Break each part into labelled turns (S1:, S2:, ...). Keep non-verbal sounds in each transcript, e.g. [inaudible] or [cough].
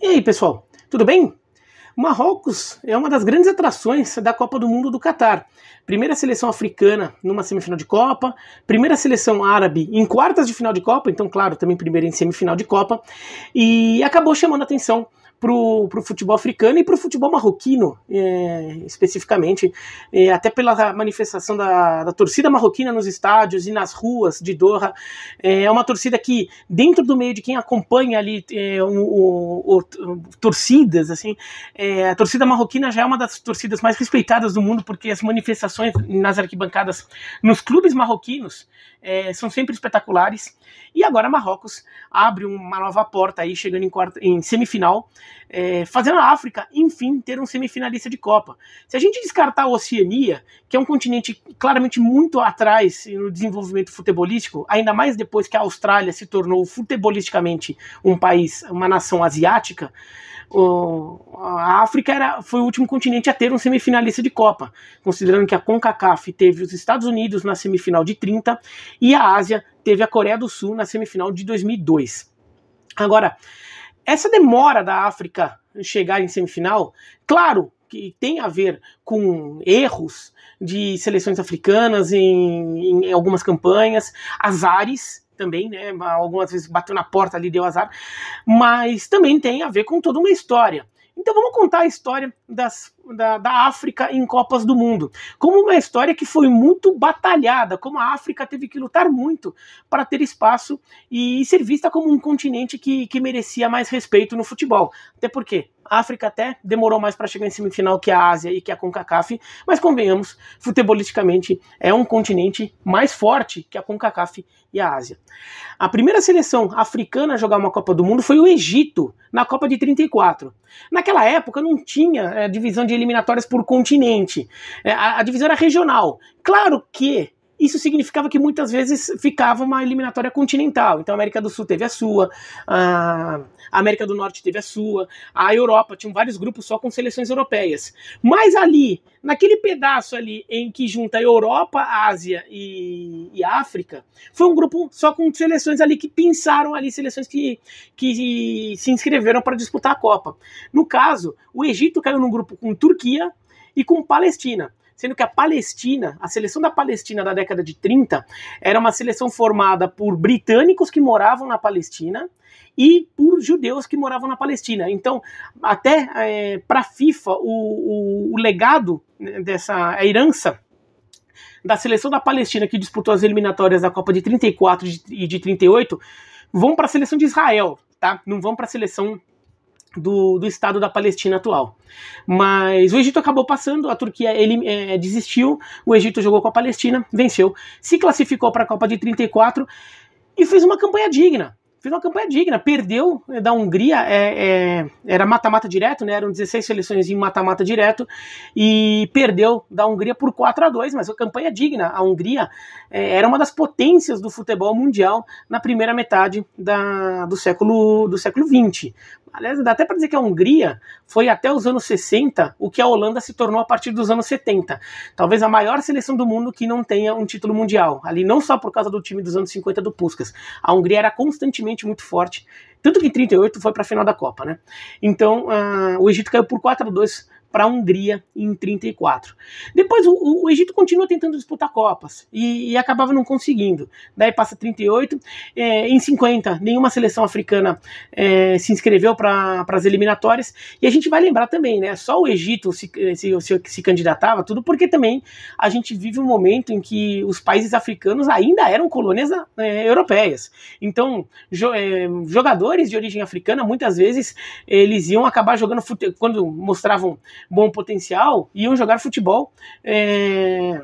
S1: E aí, pessoal, tudo bem? Marrocos é uma das grandes atrações da Copa do Mundo do Catar. Primeira seleção africana numa semifinal de Copa, primeira seleção árabe em quartas de final de Copa, então, claro, também primeira em semifinal de Copa, e acabou chamando a atenção para o futebol africano e para o futebol marroquino, é, especificamente, é, até pela manifestação da, da, torcida marroquina nos estádios e nas ruas de Doha. É uma torcida que, dentro do meio de quem acompanha ali é, o, o, o, torcidas, assim, é, a torcida marroquina já é uma das torcidas mais respeitadas do mundo, porque as manifestações nas arquibancadas nos clubes marroquinos é, são sempre espetaculares. E agora Marrocos abre uma nova porta aí, chegando em, quarta, em semifinal é, fazendo a África, enfim, ter um semifinalista de Copa. Se a gente descartar a Oceania, que é um continente claramente muito atrás no desenvolvimento futebolístico, ainda mais depois que a Austrália se tornou futebolisticamente um país, uma nação asiática, a África era, foi o último continente a ter um semifinalista de Copa, considerando que a CONCACAF teve os Estados Unidos na semifinal de 30 e a Ásia teve a Coreia do Sul na semifinal de 2002. Agora, essa demora da África chegar em semifinal, claro que tem a ver com erros de seleções africanas em, em algumas campanhas, azares também, né? Algumas vezes bateu na porta ali, deu azar, mas também tem a ver com toda uma história. Então vamos contar a história das da, da África em Copas do Mundo, como uma história que foi muito batalhada, como a África teve que lutar muito para ter espaço e ser vista como um continente que, que merecia mais respeito no futebol. Até porque a África até demorou mais para chegar em semifinal que a Ásia e que a CONCACAF, mas convenhamos, futebolisticamente é um continente mais forte que a CONCACAF e a Ásia. A primeira seleção africana a jogar uma Copa do Mundo foi o Egito, na Copa de 34. Naquela época não tinha é, divisão de eliminatórias por continente. É, a, a divisão era regional. Claro que isso significava que muitas vezes ficava uma eliminatória continental. Então a América do Sul teve a sua, a América do Norte teve a sua, a Europa tinha vários grupos só com seleções europeias. Mas ali, naquele pedaço ali em que junta Europa, Ásia e, e África, foi um grupo só com seleções ali que pensaram ali, seleções que, que se inscreveram para disputar a Copa. No caso, o Egito caiu num grupo com Turquia e com Palestina sendo que a Palestina, a seleção da Palestina da década de 30, era uma seleção formada por britânicos que moravam na Palestina e por judeus que moravam na Palestina. Então, até é, eh, para a FIFA, o, o, o legado né, dessa a herança da seleção da Palestina que disputou as eliminatórias da Copa de 34 e de 38 vão para a seleção de Israel, tá? Não vão para a seleção do, do Estado da Palestina atual. Mas o Egito acabou passando, a Turquia ele, é, desistiu, o Egito jogou com a Palestina, venceu, se classificou para a Copa de 34 e fez uma campanha digna fez uma campanha digna, perdeu né, da Hungria, é, é, era mata-mata direto, né? Eram 16 seleções em mata-mata direto, e perdeu da Hungria por 4 a 2 mas uma campanha digna. A Hungria é, era uma das potências do futebol mundial na primeira metade da, do século do século 20. Aliás, dá até para dizer que a Hungria foi até os anos 60 o que a Holanda se tornou a partir dos anos 70. Talvez a maior seleção do mundo que não tenha um título mundial. Ali não só por causa do time dos anos 50 do Puskas. A Hungria era constantemente realmente muito forte. Tanto que em 38 foi para a final da Copa, né? Então, uh, o Egito caiu por 4 a 2 para a Hungria em 34. Depois o, o, Egito continua tentando disputar Copas e, e acabava não conseguindo. Daí passa 38, é, eh, em 50 nenhuma seleção africana é, se inscreveu para as eliminatórias e a gente vai lembrar também, né? Só o Egito se, eh, se, se, se candidatava, tudo porque também a gente vive um momento em que os países africanos ainda eram colônias é, europeias. Então jo, jogadores de origem africana muitas vezes eles iam acabar jogando futebol, quando mostravam bom potencial iam jogar futebol é,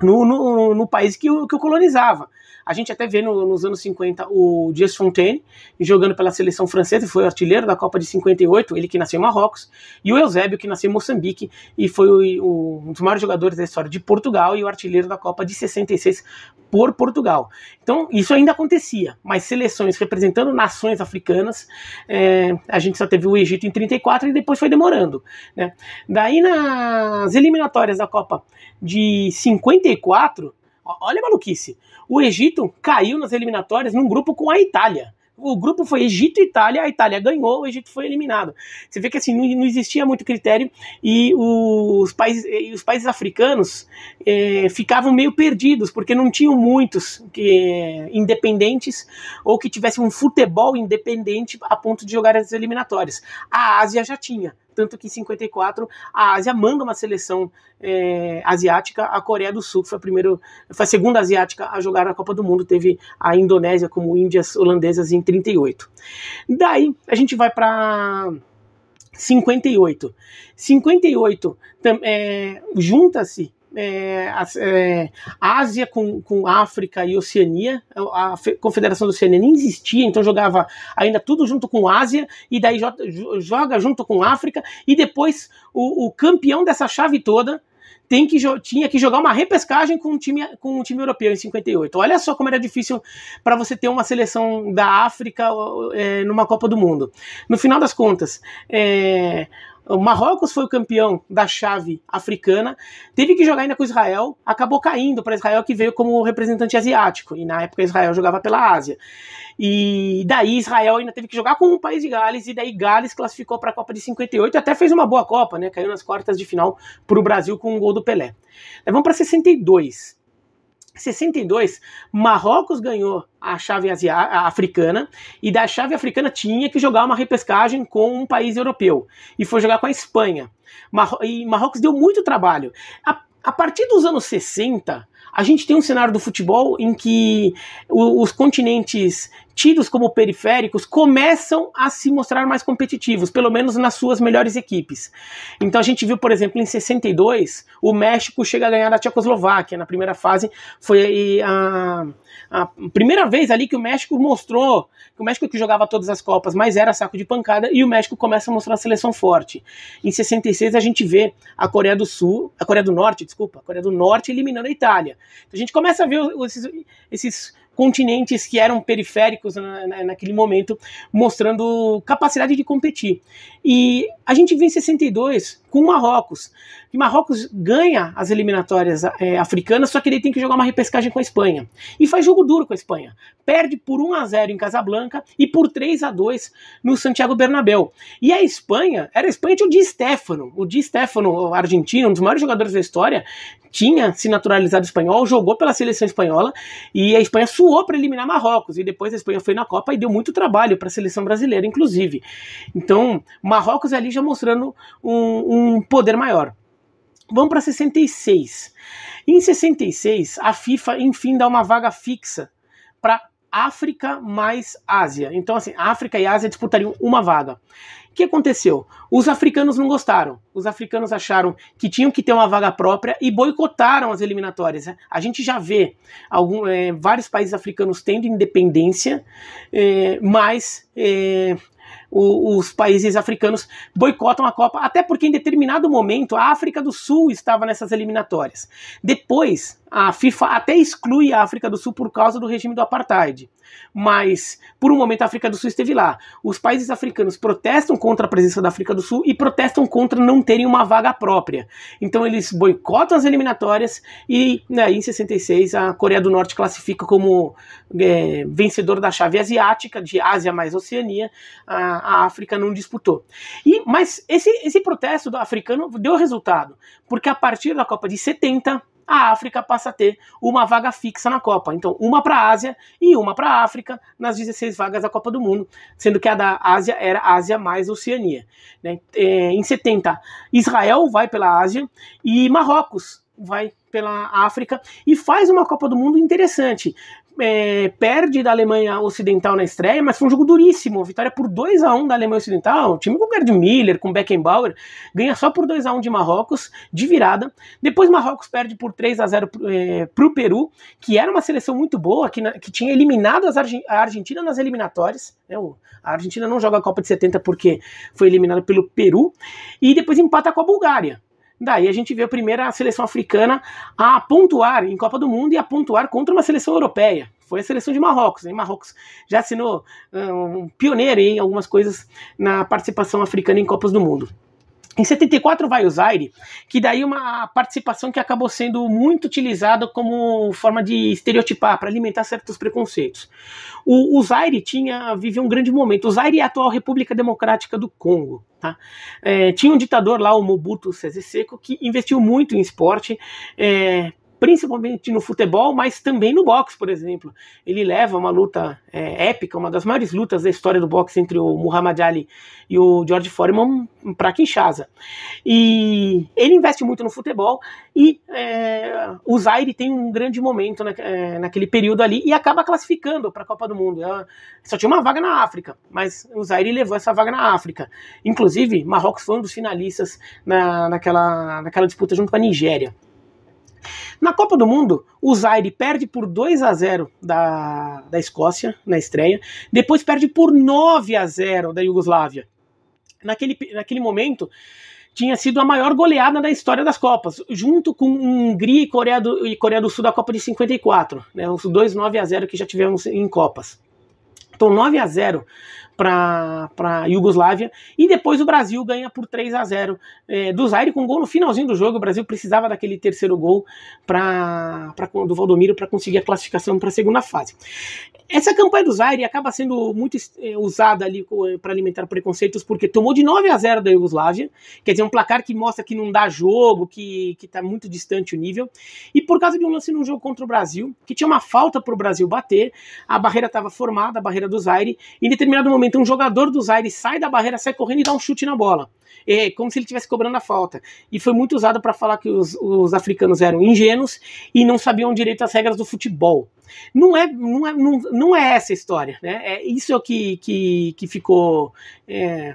S1: no, no, no país que eu, que eu colonizava. A gente até vê no, nos anos 50 o Dias Fontaine jogando pela seleção francesa, foi artilheiro da Copa de 58, ele que nasceu em Marrocos, e o Eusébio, que nasceu em Moçambique, e foi o, o, um dos maiores jogadores da história de Portugal e o artilheiro da Copa de 66 por Portugal. Então, isso ainda acontecia, mas seleções representando nações africanas, é, a gente só teve o Egito em 34 e depois foi demorando. Né? Daí, nas eliminatórias da Copa de 54, Olha a maluquice. O Egito caiu nas eliminatórias num grupo com a Itália. O grupo foi Egito e Itália, a Itália ganhou, o Egito foi eliminado. Você vê que assim, não, não existia muito critério e os países, os países africanos é, ficavam meio perdidos, porque não tinham muitos que, é, independentes ou que tivessem um futebol independente a ponto de jogar as eliminatórias. A Ásia já tinha, tanto que em 54 a Ásia manda uma seleção é, asiática, a Coreia do Sul, que foi a, primeiro, foi a segunda asiática a jogar na Copa do Mundo, teve a Indonésia como Índias Holandesas em 38. Daí a gente vai para 58. 58 é, junta-se é, é, Ásia com, com África e Oceania. É, a Confederação da Oceania nem existia, então jogava ainda tudo junto com Ásia, e daí joga junto com África, e depois o, o campeão dessa chave toda tem que, tinha que jogar uma repescagem com um time, com um time europeu em 58. Olha só como era difícil para você ter uma seleção da África é, numa Copa do Mundo. No final das contas, é, o Marrocos foi o campeão da chave africana, teve que jogar ainda com Israel, acabou caindo para Israel, que veio como representante asiático, e na época Israel jogava pela Ásia. E daí Israel ainda teve que jogar com o país de Gales, e daí Gales classificou para a Copa de 58 até fez uma boa Copa, né? Caiu nas quartas de final para o Brasil com um gol do Pelé. vamos para 62. 62, Marrocos ganhou a chave africana e da chave africana tinha que jogar uma repescagem com um país europeu e foi jogar com a Espanha. e Marrocos deu muito trabalho. A, a partir dos anos 60, a gente tem um cenário do futebol em que os continentes tidos como periféricos começam a se mostrar mais competitivos, pelo menos nas suas melhores equipes. Então a gente viu, por exemplo, em 62, o México chega a ganhar da Tchecoslováquia na primeira fase. Foi a, a primeira vez ali que o México mostrou que o México que jogava todas as Copas, mas era saco de pancada, e o México começa a mostrar a seleção forte. Em 66 a gente vê a Coreia do Sul, a Coreia do Norte, desculpa, a Coreia do Norte eliminando a Itália. Então, a gente começa a ver esses, esses continentes que eram periféricos na, na, naquele momento, mostrando capacidade de competir. E a gente vê em 62 com Marrocos. E Marrocos ganha as eliminatórias é, africanas, só que ele tem que jogar uma repescagem com a Espanha. E faz jogo duro com a Espanha. Perde por 1 a 0 em Casablanca e por 3 a 2 no Santiago Bernabéu. E a Espanha, era a Espanha tinha o Di Stefano. O Di Stefano, argentino, um dos maiores jogadores da história, tinha se naturalizado espanhol, jogou pela seleção espanhola e a Espanha suou para eliminar Marrocos. E depois a Espanha foi na Copa e deu muito trabalho para a seleção brasileira, inclusive. Então, Marrocos ali já mostrando um, um um poder maior. Vamos para 66. Em 66, a FIFA enfim dá uma vaga fixa para África mais Ásia. Então, assim, África e Ásia disputariam uma vaga. O que aconteceu? Os africanos não gostaram. Os africanos acharam que tinham que ter uma vaga própria e boicotaram as eliminatórias. Né? A gente já vê algum, é, vários países africanos tendo independência, é, mas é, o, os países africanos boicotam a Copa, até porque em determinado momento a África do Sul estava nessas eliminatórias. Depois, a FIFA até exclui a África do Sul por causa do regime do apartheid. Mas, por um momento, a África do Sul esteve lá. Os países africanos protestam contra a presença da África do Sul e protestam contra não terem uma vaga própria. Então, eles boicotam as eliminatórias e, né, em 66, a Coreia do Norte classifica como é, vencedor da chave asiática, de Ásia mais Oceania, a a África não disputou. E, mas esse, esse protesto africano deu resultado, porque a partir da Copa de 70, a África passa a ter uma vaga fixa na Copa. Então, uma para a Ásia e uma para a África nas 16 vagas da Copa do Mundo, sendo que a da Ásia era Ásia mais Oceania. Né? É, em 70, Israel vai pela Ásia e Marrocos vai pela África e faz uma Copa do Mundo interessante. É, perde da Alemanha Ocidental na estreia, mas foi um jogo duríssimo. Vitória por 2 a 1 da Alemanha Ocidental. time com Gerd Miller, com Beckenbauer, ganha só por 2 a 1 de Marrocos, de virada. Depois Marrocos perde por 3 a 0 é, para o Peru, que era uma seleção muito boa, que, na, que tinha eliminado a Argentina nas eliminatórias. Né? A Argentina não joga a Copa de 70 porque foi eliminada pelo Peru. E depois empata com a Bulgária. Daí a gente vê a primeira seleção africana a pontuar em Copa do Mundo e a pontuar contra uma seleção europeia. Foi a seleção de Marrocos. hein Marrocos já assinou ah, um, pioneiro em algumas coisas na participação africana em Copas do Mundo. Em 74 vai o Zaire, que daí uma participação que acabou sendo muito utilizada como forma de estereotipar, para alimentar certos preconceitos. O, o Zaire tinha, vivia um grande momento. O Zaire é a atual República Democrática do Congo. Tá? É, tinha um ditador lá, o Mobutu Sese Seko, que investiu muito em esporte, é, principalmente no futebol, mas também no boxe, por exemplo. Ele leva uma luta é, épica, uma das maiores lutas da história do boxe entre o Muhammad Ali e o George Foreman para Kinshasa. E ele investe muito no futebol e é, o Zaire tem um grande momento na, é, naquele período ali e acaba classificando para a Copa do Mundo. Ela é, só tinha uma vaga na África, mas o Zaire levou essa vaga na África. Inclusive, Marrocos foi um dos finalistas na, naquela, naquela disputa junto com a Nigéria. Na Copa do Mundo, o Zaire perde por 2 a 0 da, da Escócia na estreia, depois perde por 9 a 0 da Iugoslávia. Naquele, naquele momento, tinha sido a maior goleada da história das Copas, junto com Hungria e Coreia do, e Coreia do Sul da Copa de 54, né, os dois 9 a 0 que já tivemos em Copas. Então, 9 a 0 para a Iugoslávia. E depois o Brasil ganha por 3 a 0 é, do Zaire com um gol no finalzinho do jogo. O Brasil precisava daquele terceiro gol pra, pra, do Valdomiro para conseguir a classificação para a segunda fase. Essa campanha do Zaire acaba sendo muito é, usada ali é, para alimentar preconceitos, porque tomou de 9 a 0 da Iugoslávia, quer dizer, um placar que mostra que não dá jogo, que está muito distante o nível. E por causa de um lance num jogo contra o Brasil, que tinha uma falta para o Brasil bater, a barreira estava formada, a barreira do Zaire, e em determinado momento então um jogador dos Aires sai da barreira, sai correndo e dá um chute na bola. É, como se ele estivesse cobrando a falta. E foi muito usado para falar que os, os, africanos eram ingênuos e não sabiam direito as regras do futebol. Não é, não é, não, não é essa a história, né? É isso que, que, que ficou, é,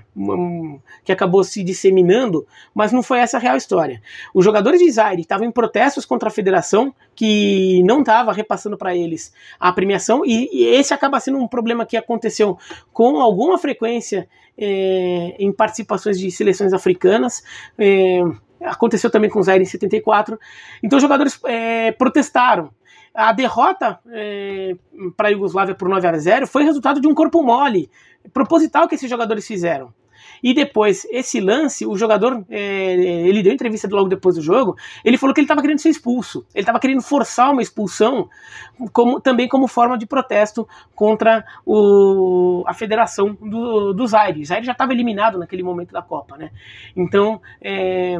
S1: que acabou se disseminando, mas não foi essa a real história. Os jogadores de Zaire estavam em protestos contra a federação, que não estava repassando para eles a premiação, e, e, esse acaba sendo um problema que aconteceu com alguma frequência é, em participações de seleções africanas. É, aconteceu também com o Zaire em 74. Então os jogadores é, protestaram a derrota é, para a Iugoslávia por 9 a 0 foi resultado de um corpo mole, proposital que esses jogadores fizeram. E depois, esse lance, o jogador, é, é, ele deu entrevista logo depois do jogo, ele falou que ele estava querendo ser expulso, ele estava querendo forçar uma expulsão, como, também como forma de protesto contra o, a federação do, do Zaire. O Zaire já estava eliminado naquele momento da Copa, né? Então, é,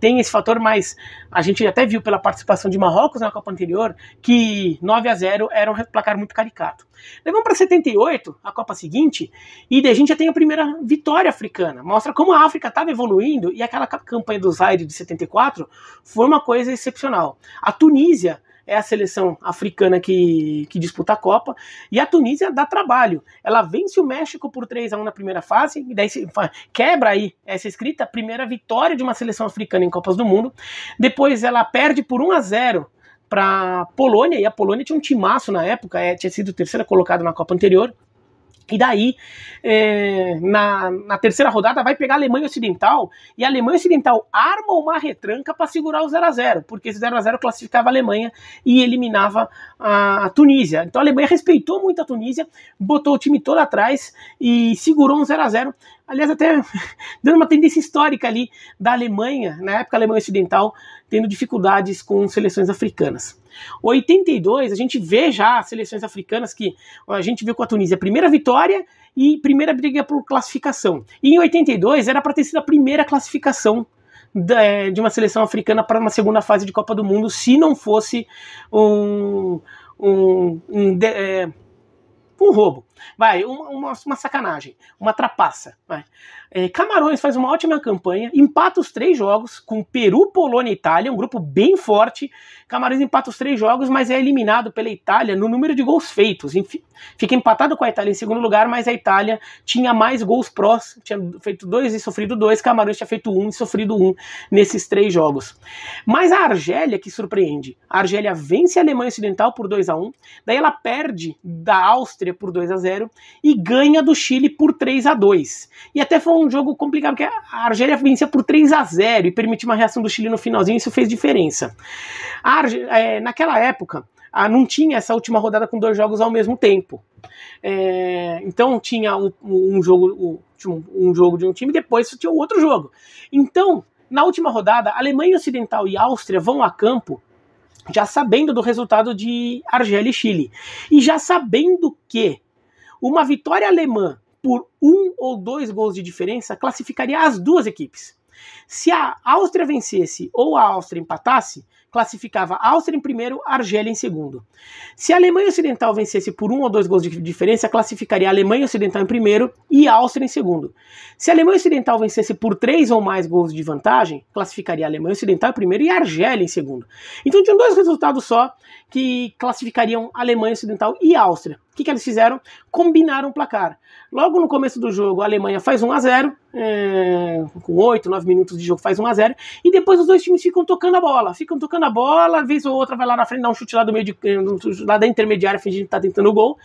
S1: tem esse fator, mas a gente até viu pela participação de Marrocos na Copa anterior que 9 a 0 era um placar muito caricato. Levamos para 78, a Copa seguinte, e a gente já tem a primeira vitória africana africana. Mostra como a África estava evoluindo e aquela campanha do Zaire de 74 foi uma coisa excepcional. A Tunísia é a seleção africana que, que disputa a Copa. E a Tunísia dá trabalho. Ela vence o México por 3 a 1 na primeira fase, e daí se, quebra aí essa escrita, primeira vitória de uma seleção africana em Copas do Mundo. Depois ela perde por 1 a 0 para Polônia, e a Polônia tinha um timaço na época, é, tinha sido terceira colocada na Copa anterior. E daí, é, na, na, terceira rodada, vai pegar a Alemanha Ocidental e a Alemanha Ocidental arma uma retranca para segurar o 0 a 0 porque esse 0 a 0 classificava a Alemanha e eliminava a, a Tunísia. Então a Alemanha respeitou muito a Tunísia, botou o time todo atrás e segurou um 0 a 0 aliás, até [laughs] dando uma tendência histórica ali da Alemanha, na época a Alemanha Ocidental, tendo dificuldades com seleções africanas. 82, a gente vê já as seleções africanas que a gente viu com a Tunísia, primeira vitória e primeira briga por classificação. E em 82 era para ter sido a primeira classificação é, de uma seleção africana para uma segunda fase de Copa do Mundo, se não fosse um, um, um, um, é, um roubo. Vai, uma, uma, uma sacanagem, uma trapaça. Vai. É, Camarões faz uma ótima campanha, empata os três jogos com Peru, Polônia e Itália, um grupo bem forte. Camarões empata os três jogos, mas é eliminado pela Itália no número de gols feitos. Enfim, fica empatado com a Itália em segundo lugar, mas a Itália tinha mais gols prós, tinha feito dois e sofrido dois, Camarões tinha feito um e sofrido um nesses três jogos. Mas a Argélia que surpreende. A Argélia vence a Alemanha Ocidental por 2 a 1 um, daí ela perde da Áustria por 2 a 0 0 e ganha do Chile por 3 a 2 E até foi um jogo complicado, porque a Argélia vencia por 3 a 0 e permitiu uma reação do Chile no finalzinho, isso fez diferença. Arge... É, naquela época, a, não tinha essa última rodada com dois jogos ao mesmo tempo. É, então tinha um, um jogo um, tipo, um jogo de um time, depois tinha o outro jogo. Então, na última rodada, Alemanha Ocidental e Áustria vão a campo já sabendo do resultado de Argélia e Chile. E já sabendo que uma vitória alemã por um ou dois gols de diferença classificaria as duas equipes. Se a Áustria vencesse ou a Áustria empatasse, classificava a Áustria em primeiro, a Argélia em segundo. Se a Alemanha Ocidental vencesse por um ou dois gols de diferença, classificaria a Alemanha Ocidental em primeiro e a Áustria em segundo. Se a Alemanha Ocidental vencesse por três ou mais gols de vantagem, classificaria a Alemanha Ocidental em primeiro e a Argélia em segundo. Então tinham dois resultados só que classificariam a Alemanha Ocidental e a Áustria que, que eles fizeram? Combinaram o placar. Logo no começo do jogo, a Alemanha faz 1 a 0 é, com 8, 9 minutos de jogo faz 1 a 0 e depois os dois times ficam tocando a bola, ficam tocando a bola, vez ou outra vai lá na frente, dá um chute lá do meio de, é, lá da intermediária, fingindo que tá tentando o gol,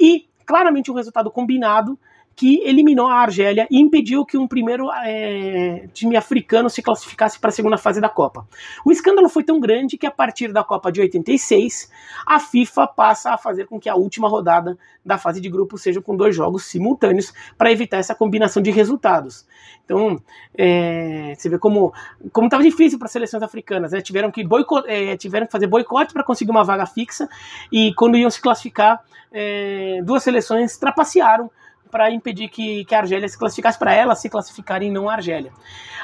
S1: e claramente um resultado combinado que eliminou a Argélia e impediu que um primeiro é, time africano se classificasse para a segunda fase da Copa. O escândalo foi tão grande que, a partir da Copa de 86, a FIFA passa a fazer com que a última rodada da fase de grupo seja com dois jogos simultâneos para evitar essa combinação de resultados. Então, é, você vê como como estava difícil para as seleções africanas, né? tiveram que boicot, é, eh, tiveram que fazer boicote para conseguir uma vaga fixa e quando iam se classificar, duas seleções trapacearam para impedir que, que a Argélia se classificasse, para ela se classificar e não a Argélia.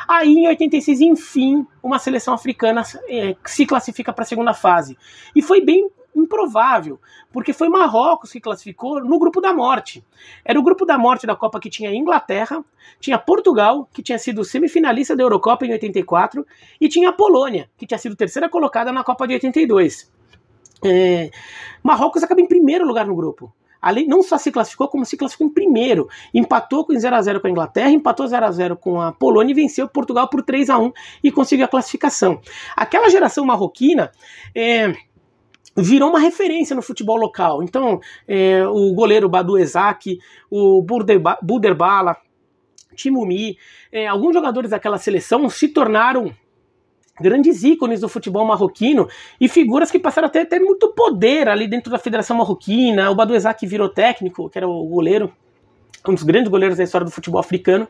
S1: Aí, em 86, enfim, uma seleção africana é, se classifica para a segunda fase. E foi bem improvável, porque foi Marrocos que classificou no grupo da morte. Era o grupo da morte da Copa que tinha Inglaterra, tinha Portugal, que tinha sido semifinalista da Eurocopa em 84, e tinha a Polônia, que tinha sido terceira colocada na Copa de 82. É, Marrocos acaba em primeiro lugar no grupo. Ali não só se classificou, como se classificou em primeiro. Empatou com 0 a 0 com a Inglaterra, empatou 0 a 0 com a Polônia e venceu Portugal por 3 a 1 e conseguiu a classificação. Aquela geração marroquina. É, virou uma referência no futebol local. Então, é, o goleiro Badu Ezak, o Buderbala, Timumi, é, alguns jogadores daquela seleção se tornaram grandes ícones do futebol marroquino e figuras que passaram até ter muito poder ali dentro da Federação Marroquina. O Badouezá que virou técnico, que era o goleiro, um dos grandes goleiros da história do futebol africano.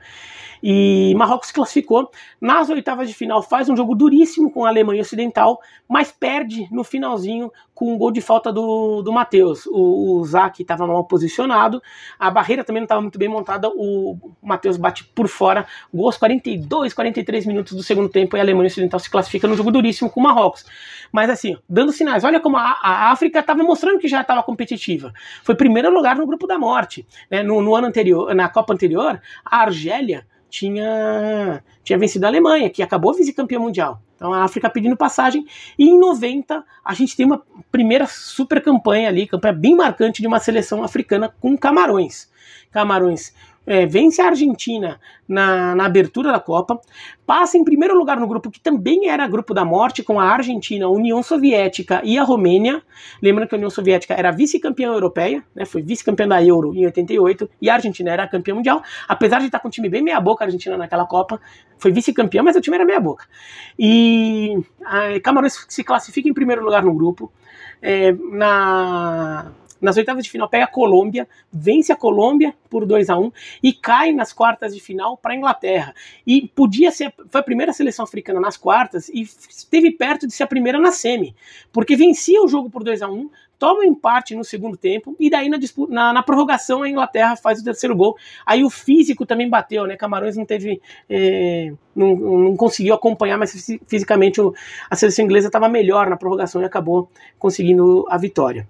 S1: E Marrocos se classificou nas oitavas de final, faz um jogo duríssimo com a Alemanha Ocidental, mas perde no finalzinho com um gol de falta do, do Matheus. O, o Zac estava mal posicionado, a barreira também não estava muito bem montada, o Matheus bate por fora, gol aos 42, 43 minutos do segundo tempo e a Alemanha Ocidental se classifica num jogo duríssimo com o Marrocos. Mas assim, dando sinais, olha como a, a África estava mostrando que já estava competitiva. Foi primeiro lugar no grupo da morte. Né? No, no ano anterior, na Copa anterior, a Argélia tinha, tinha vencido a Alemanha, que acabou vice campeão mundial. Então a África pedindo passagem. E em 90 a gente tem uma primeira super campanha ali, campanha bem marcante de uma seleção africana com Camarões. Camarões é, vence a Argentina na, na, abertura da Copa, passa em primeiro lugar no grupo que também era grupo da morte, com a Argentina, a União Soviética e a Romênia. Lembrando que a União Soviética era vice-campeã europeia, né, foi vice-campeã da Euro em 88, e a Argentina era campeã mundial, apesar de estar com um time bem meia-boca, a Argentina naquela Copa foi vice-campeã, mas o time era meia-boca. E a Camarões se classifica em primeiro lugar no grupo. É, na nas oitavas de final pega a Colômbia, vence a Colômbia por 2 a 1 um, e cai nas quartas de final para a Inglaterra. E podia ser, foi a primeira seleção africana nas quartas e esteve perto de ser a primeira na semi, porque vencia o jogo por 2 a 1 um, toma um empate no segundo tempo e daí na, disputa, na, na, prorrogação a Inglaterra faz o terceiro gol. Aí o físico também bateu, né? Camarões não teve, é, não, não, conseguiu acompanhar, mas fisicamente o, a seleção inglesa estava melhor na prorrogação e acabou conseguindo a vitória.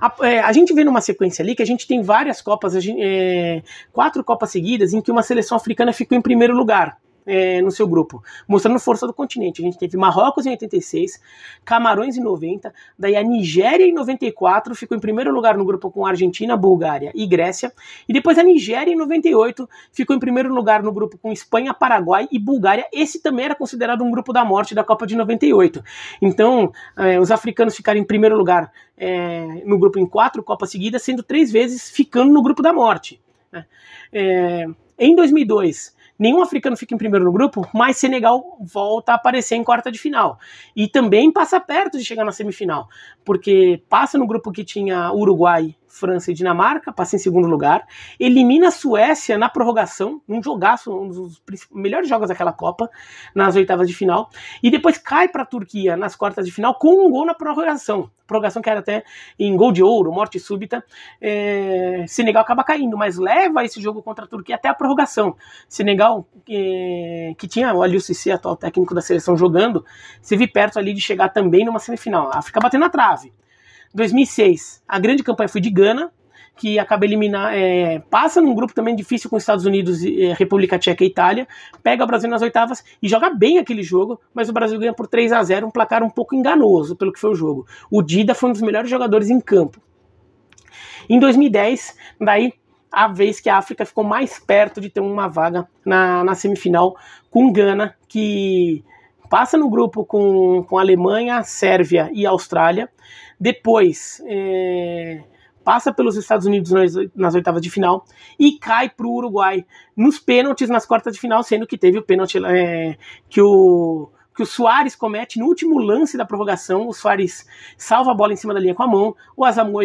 S1: A, é, a, gente vê numa sequência ali que a gente tem várias Copas, gente, é, quatro Copas seguidas, em que uma seleção africana ficou em primeiro lugar é, no seu grupo, mostrando força do continente. A gente teve Marrocos em 86, Camarões em 90, daí a Nigéria em 94 ficou em primeiro lugar no grupo com Argentina, Bulgária e Grécia, e depois a Nigéria em 98 ficou em primeiro lugar no grupo com Espanha, Paraguai e Bulgária. Esse também era considerado um grupo da morte da Copa de 98. Então, é, os africanos ficaram em primeiro lugar é, no grupo em quatro Copas seguidas, sendo três vezes ficando no grupo da morte. Né? É, em 2002, nenhum africano fica em primeiro no grupo, mas Senegal volta a aparecer em quarta de final. E também passa perto de chegar na semifinal, porque passa no grupo que tinha Uruguai França e Dinamarca, passa em segundo lugar, elimina a Suécia na prorrogação, num jogaço, um dos melhores jogos daquela Copa, nas oitavas de final, e depois cai para a Turquia nas quartas de final com um gol na prorrogação. Prorrogação que era até em gol de ouro, morte súbita. É, Senegal acaba caindo, mas leva esse jogo contra a Turquia até a prorrogação. Senegal, é, que tinha o Aliou Cissé, atual técnico da seleção, jogando, se vi perto ali de chegar também numa semifinal. A África batendo na trave. 2006, a grande campanha foi de Gana, que acaba eliminar, é, passa num grupo também difícil com os Estados Unidos, é, República Tcheca e Itália, pega o Brasil nas oitavas e joga bem aquele jogo, mas o Brasil ganha por 3 a 0 um placar um pouco enganoso pelo que foi o jogo. O Dida foi um dos melhores jogadores em campo. Em 2010, daí a vez que a África ficou mais perto de ter uma vaga na, na semifinal com Gana, que Passa no grupo com, com Alemanha, Sérvia e Austrália. Depois é, passa pelos Estados Unidos nas, nas oitavas de final e cai para o Uruguai nos pênaltis nas quartas de final, sendo que teve o pênalti é, que o que o Soares comete no último lance da prorrogação. O Soares salva a bola em cima da linha com a mão, o Asamoah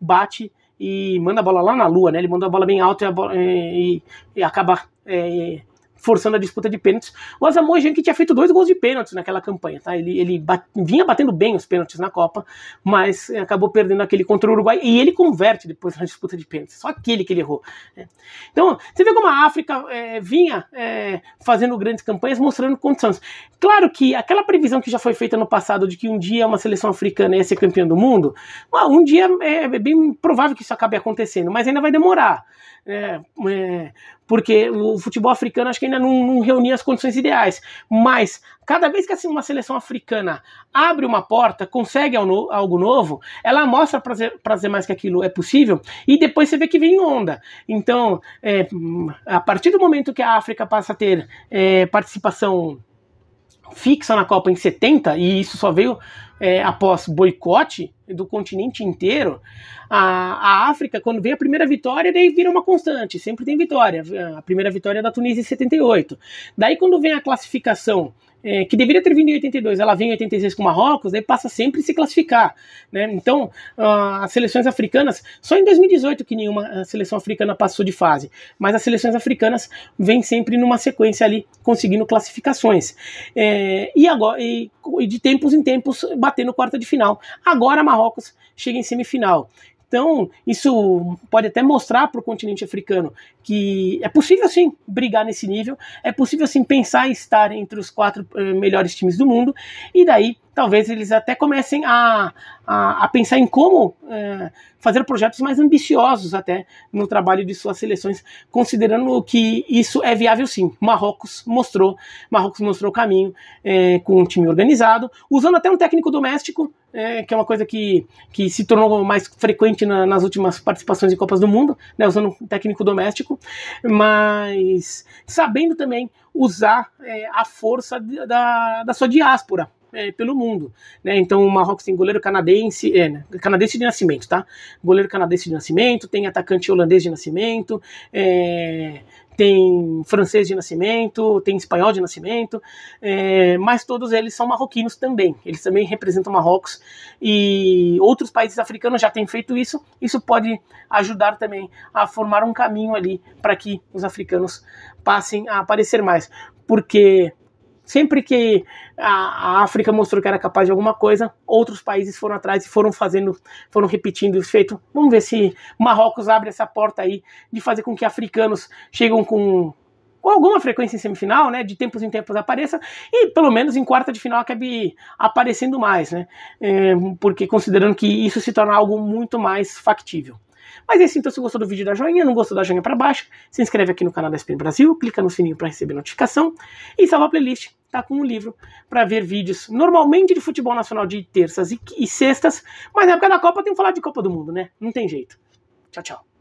S1: bate e manda a bola lá na lua, né? Ele manda a bola bem alta e, bola, é, e, e acaba é, forçando a disputa de pênaltis. O Asamoah Gyan que tinha feito dois gols de pênaltis naquela campanha, tá? Ele, ele bat, vinha batendo bem os pênaltis na Copa, mas eh, acabou perdendo aquele contra o Uruguai e ele converte depois na disputa de pênaltis. Só aquele que ele errou. Né? Então, você vê como a África é, vinha é, fazendo grandes campanhas, mostrando condições. Claro que aquela previsão que já foi feita no passado de que um dia uma seleção africana ia ser campeã do mundo, ah, um dia é bem provável que isso acabe acontecendo, mas ainda vai demorar. É, é, porque o futebol africano acho que ainda não, não, reunia as condições ideais. Mas cada vez que assim, uma seleção africana abre uma porta, consegue algo novo, ela mostra prazer, mais que aquilo é possível e depois você vê que vem onda. Então, é, a partir do momento que a África passa a ter é, participação fixa na Copa em 70, e isso só veio é, após boicote do continente inteiro, a, a, África, quando vem a primeira vitória, daí vira uma constante, sempre tem vitória. A primeira vitória é da Tunísia em 78. Daí, quando vem a classificação é, que deveria ter vindo em 82, ela vem em 86 com o Marrocos, aí passa sempre se classificar. Né? Então, uh, as seleções africanas, só em 2018 que nenhuma seleção africana passou de fase, mas as seleções africanas vêm sempre numa sequência ali, conseguindo classificações. É, e, agora, e, e de tempos em tempos, batendo quarta de final. Agora, Marrocos chega em semifinal. Então, isso pode até mostrar para o continente africano que é possível sim brigar nesse nível, é possível sim pensar em estar entre os quatro eh, melhores times do mundo, e daí talvez eles até comecem a, a, a pensar em como é, fazer projetos mais ambiciosos até no trabalho de suas seleções, considerando que isso é viável sim. Marrocos mostrou, Marrocos mostrou o caminho é, com um time organizado, usando até um técnico doméstico, é, que é uma coisa que, que se tornou mais frequente na, nas últimas participações em Copas do Mundo, né, usando um técnico doméstico, mas sabendo também usar é, a força da, da sua diáspora é, pelo mundo. Né? Então o Marrocos tem goleiro canadense, é, né? canadense de nascimento, tá? Goleiro canadense de nascimento, tem atacante holandês de nascimento, é, tem francês de nascimento, tem espanhol de nascimento, é, mas todos eles são marroquinos também. Eles também representam Marrocos e outros países africanos já têm feito isso. Isso pode ajudar também a formar um caminho ali para que os africanos passem a aparecer mais, porque sempre que a, África mostrou que era capaz de alguma coisa, outros países foram atrás e foram fazendo, foram repetindo isso feito. Vamos ver se Marrocos abre essa porta aí de fazer com que africanos cheguem com, com alguma frequência em semifinal, né? De tempos em tempos apareça e pelo menos em quarta de final acabe aparecendo mais, né? É, porque considerando que isso se torna algo muito mais factível. Mas é isso, assim, então se gostou do vídeo, dá joinha, não gostou, dá joinha para baixo, se inscreve aqui no canal da SPN Brasil, clica no sininho para receber notificação e salva a playlist, tá com um livro para ver vídeos, normalmente de futebol nacional de terças e, e sextas, mas na época da Copa tem que falar de Copa do Mundo, né? Não tem jeito. Tchau, tchau.